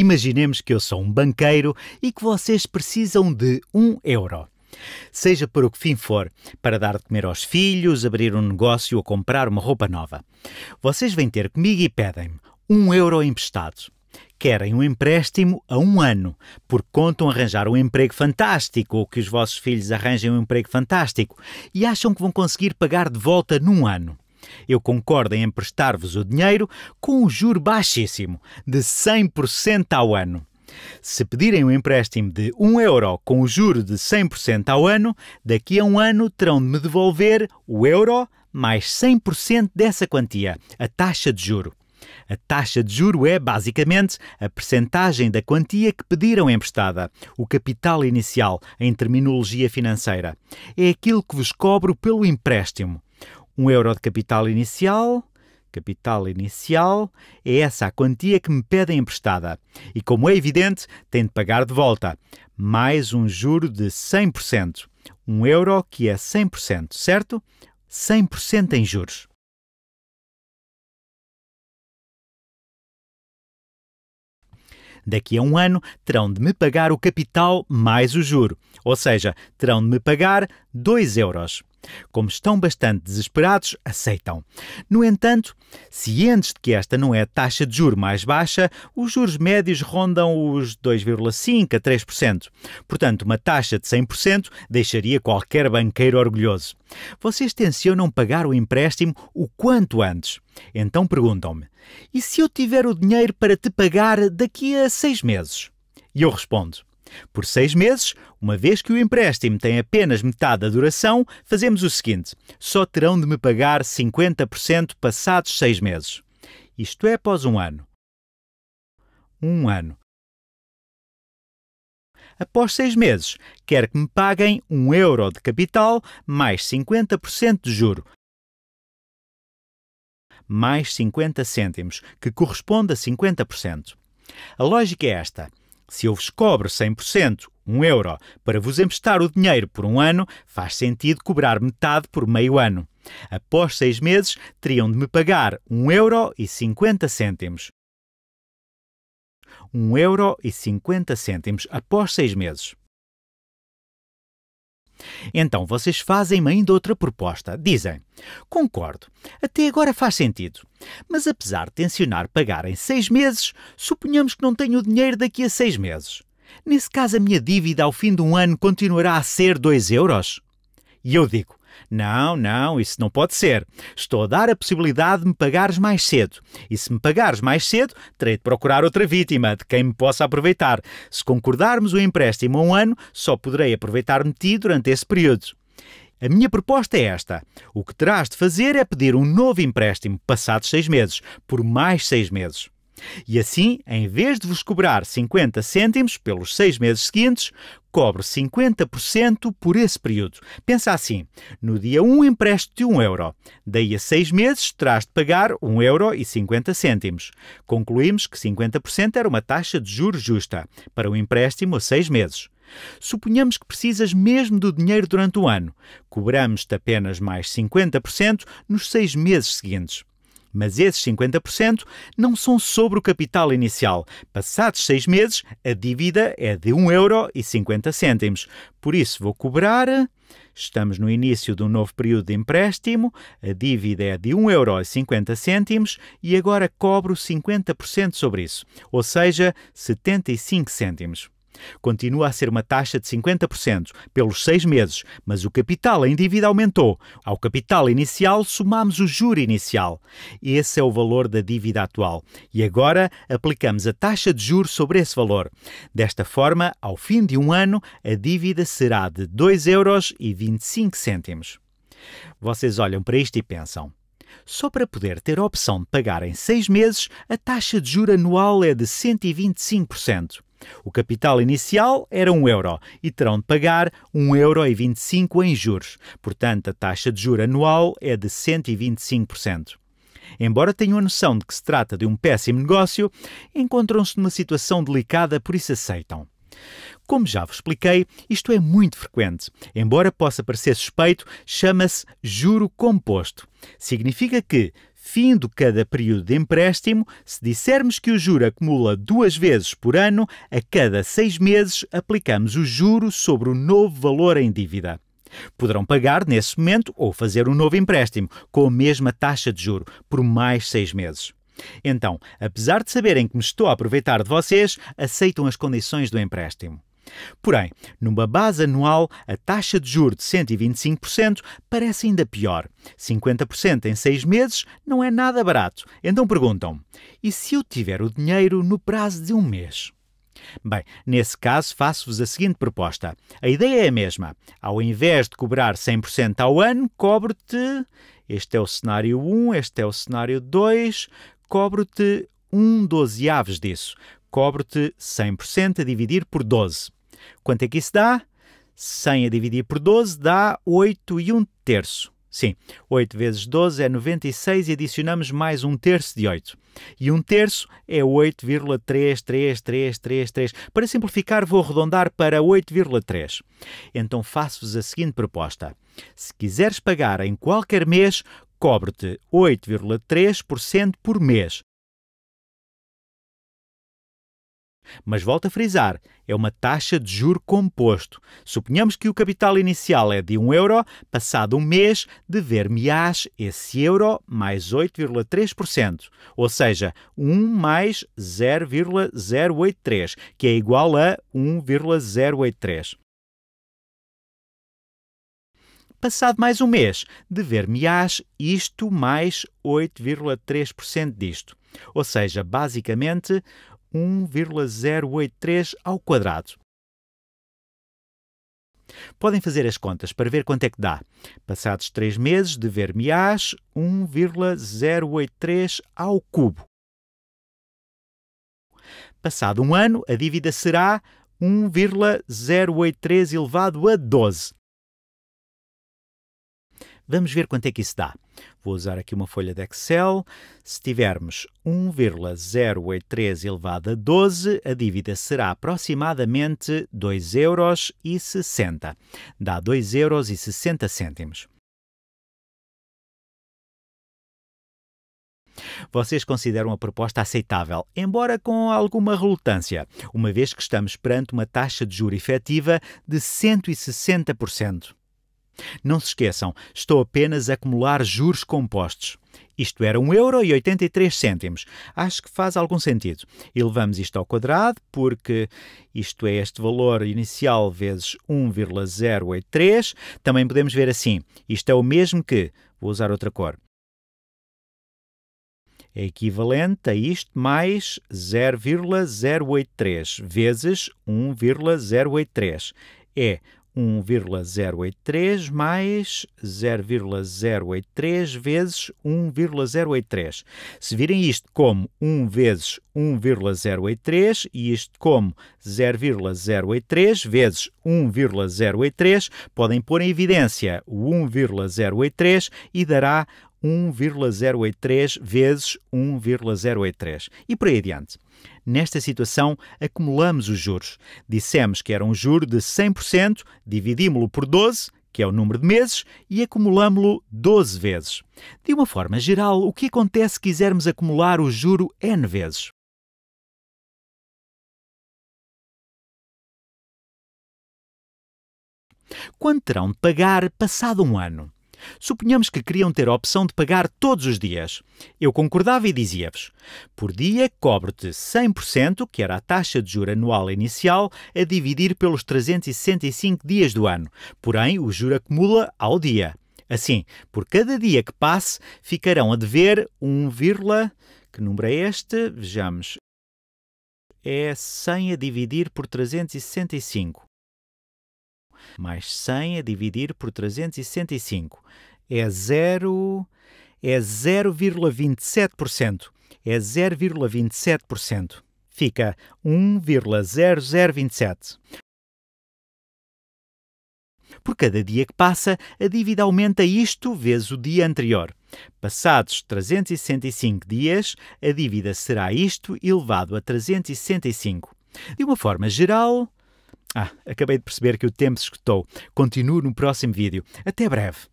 Imaginemos que eu sou um banqueiro e que vocês precisam de um euro. Seja para o que fim for, para dar de comer aos filhos, abrir um negócio ou comprar uma roupa nova. Vocês vêm ter comigo e pedem-me um euro emprestado. Querem um empréstimo a um ano, porque contam arranjar um emprego fantástico ou que os vossos filhos arranjem um emprego fantástico e acham que vão conseguir pagar de volta num ano. Eu concordo em emprestar-vos o dinheiro com um juro baixíssimo, de 100% ao ano. Se pedirem um empréstimo de 1 euro com o juro de 100% ao ano, daqui a um ano terão de me devolver o euro mais 100% dessa quantia, a taxa de juro. A taxa de juro é, basicamente, a percentagem da quantia que pediram emprestada, o capital inicial, em terminologia financeira. É aquilo que vos cobro pelo empréstimo. 1 euro de capital inicial. Capital inicial é essa a quantia que me pedem emprestada e, como é evidente, tenho de pagar de volta mais um juro de 100%. 1 euro que é 100%, certo? 100% em juros. Daqui a um ano terão de me pagar o capital mais o juro, ou seja, terão de me pagar 2 euros. Como estão bastante desesperados, aceitam. No entanto, cientes de que esta não é a taxa de juro mais baixa, os juros médios rondam os 2,5% a 3%. Portanto, uma taxa de 100% deixaria qualquer banqueiro orgulhoso. Vocês tencionam pagar o empréstimo o quanto antes. Então perguntam-me: e se eu tiver o dinheiro para te pagar daqui a seis meses? E eu respondo: por seis meses, uma vez que o empréstimo tem apenas metade da duração, fazemos o seguinte: só terão de me pagar 50% passados seis meses. Isto é após um ano. Um ano. Após seis meses, quero que me paguem um euro de capital mais 50% de juro, mais 50 cêntimos, que corresponde a 50%. A lógica é esta. Se eu vos cobro 100%, um euro, para vos emprestar o dinheiro por um ano, faz sentido cobrar metade por meio ano. Após seis meses, teriam de me pagar um euro e 50 cêntimos. Um euro e 50 cêntimos após seis meses. Então vocês fazem-me ainda outra proposta. Dizem: Concordo, até agora faz sentido. Mas apesar de tencionar pagar em seis meses, suponhamos que não tenho o dinheiro daqui a seis meses. Nesse caso, a minha dívida ao fim de um ano continuará a ser 2 euros? E eu digo: não, não, isso não pode ser. Estou a dar a possibilidade de me pagares mais cedo. E se me pagares mais cedo, terei de procurar outra vítima, de quem me possa aproveitar. Se concordarmos o empréstimo a um ano, só poderei aproveitar-me de ti durante esse período. A minha proposta é esta. O que terás de fazer é pedir um novo empréstimo, passados seis meses, por mais seis meses. E assim, em vez de vos cobrar 50 cêntimos pelos seis meses seguintes, cobre 50% por esse período. Pensa assim: no dia 1 empresto de 1 euro, daí a seis meses terás de pagar 1 euro e 50 cêntimos. Concluímos que 50% era uma taxa de juros justa para um empréstimo a seis meses. Suponhamos que precisas mesmo do dinheiro durante o ano. Cobramos-te apenas mais 50% nos seis meses seguintes. Mas esses 50% não são sobre o capital inicial. Passados seis meses, a dívida é de 1,50€. Por isso, vou cobrar. Estamos no início de um novo período de empréstimo, a dívida é de 1,50€ e agora cobro 50% sobre isso, ou seja, 75 cêntimos. Continua a ser uma taxa de 50% pelos seis meses, mas o capital em dívida aumentou. Ao capital inicial somamos o juro inicial. Esse é o valor da dívida atual. E agora aplicamos a taxa de juro sobre esse valor. Desta forma, ao fim de um ano, a dívida será de 2,25 euros. Vocês olham para isto e pensam: só para poder ter a opção de pagar em seis meses, a taxa de juro anual é de 125%. O capital inicial era 1 euro e terão de pagar 1,25 euro em juros. Portanto, a taxa de juro anual é de 125%. Embora tenham a noção de que se trata de um péssimo negócio, encontram-se numa situação delicada, por isso aceitam. Como já vos expliquei, isto é muito frequente. Embora possa parecer suspeito, chama-se juro composto. Significa que, Fim de cada período de empréstimo, se dissermos que o juro acumula duas vezes por ano, a cada seis meses aplicamos o juro sobre o novo valor em dívida. Poderão pagar nesse momento ou fazer um novo empréstimo com a mesma taxa de juro por mais seis meses. Então, apesar de saberem que me estou a aproveitar de vocês, aceitam as condições do empréstimo. Porém, numa base anual, a taxa de juro de 125% parece ainda pior. 50% em seis meses não é nada barato. Então perguntam: e se eu tiver o dinheiro no prazo de um mês? Bem, nesse caso faço-vos a seguinte proposta. A ideia é a mesma. Ao invés de cobrar 100% ao ano, cobro-te. Este é o cenário 1, este é o cenário 2. Cobro-te 1 dozeavos disso. Cobro-te 100% a dividir por 12. Quanto é que isso dá? 100 a dividir por 12 dá 8 e 1 terço. Sim, 8 vezes 12 é 96 e adicionamos mais um terço de 8. E um terço é 8,33333. Para simplificar, vou arredondar para 8,3. Então faço-vos a seguinte proposta. Se quiseres pagar em qualquer mês, cobre-te 8,3% por mês, Mas volto a frisar, é uma taxa de juro composto. Suponhamos que o capital inicial é de 1 euro, passado um mês, dever-me-ás esse euro mais 8,3%, ou seja, 1 mais 0,083, que é igual a 1,083. Passado mais um mês, dever-me-ás isto mais 8,3% disto. Ou seja, basicamente 1,083 ao quadrado. Podem fazer as contas para ver quanto é que dá. Passados três meses, dever-me-ás 1,083 ao cubo. Passado um ano, a dívida será 1,083 elevado a 12. Vamos ver quanto é que isso dá. Vou usar aqui uma folha de Excel. Se tivermos 1,083 elevado a 12, a dívida será aproximadamente 2,60 euros. Dá 2,60 euros. Vocês consideram a proposta aceitável, embora com alguma relutância, uma vez que estamos perante uma taxa de juro efetiva de 160%. Não se esqueçam, estou apenas a acumular juros compostos. Isto era 1,83€. Acho que faz algum sentido. Elevamos isto ao quadrado, porque isto é este valor inicial vezes 1,083. Também podemos ver assim. Isto é o mesmo que, vou usar outra cor, é equivalente a isto mais 0,083 vezes 1,083. É 1,083 mais 0,083 vezes 1,083. Se virem isto como 1 vezes 1,083 e isto como 0,083 vezes 1,083, podem pôr em evidência o 1,083 e dará 1,083 vezes 1,083 e por aí adiante. Nesta situação, acumulamos os juros. Dissemos que era um juro de 100%, dividimos-lo por 12, que é o número de meses, e acumulamos-lo 12 vezes. De uma forma geral, o que acontece se quisermos acumular o juro n vezes? Quanto terão de pagar passado um ano? Suponhamos que queriam ter a opção de pagar todos os dias. Eu concordava e dizia-vos: por dia cobro-te 100%, que era a taxa de juro anual inicial, a dividir pelos 365 dias do ano. Porém, o juro acumula ao dia. Assim, por cada dia que passe, ficarão a dever 1, que número é este? Vejamos. É 100 a dividir por 365 mais 100 a dividir por 365. É 0 é 0,27%. É 0,27%. Fica 1,0027. Por cada dia que passa, a dívida aumenta isto vezes o dia anterior. Passados 365 dias, a dívida será isto elevado a 365. De uma forma geral, ah, acabei de perceber que o tempo se escutou. Continuo no próximo vídeo. Até breve!